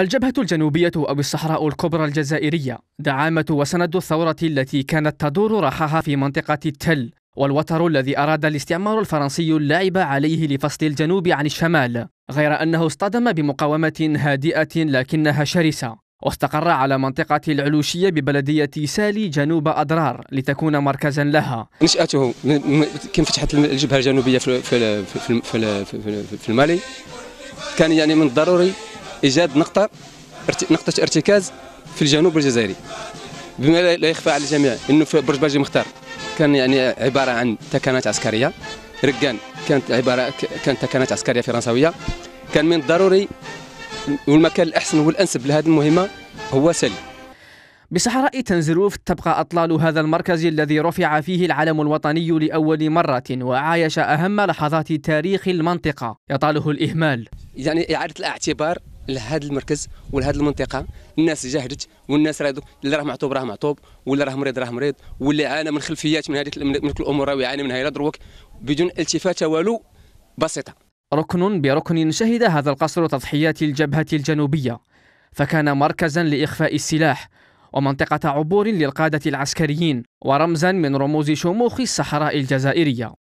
الجبهة الجنوبية أو الصحراء الكبرى الجزائرية دعامة وسند الثورة التي كانت تدور رحاها في منطقة التل والوتر الذي أراد الاستعمار الفرنسي اللعب عليه لفصل الجنوب عن الشمال غير أنه اصطدم بمقاومة هادئة لكنها شرسة واستقر على منطقة العلوشية ببلدية سالي جنوب أضرار لتكون مركزا لها نشأته كم فتحت الجبهة الجنوبية في المالي كان يعني من الضروري ايجاد نقطه نقطه ارتكاز في الجنوب الجزائري بما لا يخفى على الجميع انه في برج باجي مختار كان يعني عباره عن تكانات عسكريه ركان كانت عباره كانت تكانات عسكريه فرنساويه كان من الضروري والمكان الاحسن والانسب لهذه المهمه هو سلي بصحراء تنزروف تبقى أطلال هذا المركز الذي رفع فيه العلم الوطني لأول مرة وعايش أهم لحظات تاريخ المنطقة يطاله الإهمال يعني إعادة الاعتبار لهذا المركز ولهذه المنطقه الناس جاهدت والناس راه اللي راه معطوب راه معطوب واللي راه مريض راه مريض واللي عانى من خلفيات من هذيك من الامور راه يعاني منها الى دروك بدون التفاته والو بسيطه ركن بركن شهد هذا القصر تضحيات الجبهه الجنوبيه فكان مركزا لاخفاء السلاح ومنطقه عبور للقاده العسكريين ورمزا من رموز شموخ الصحراء الجزائريه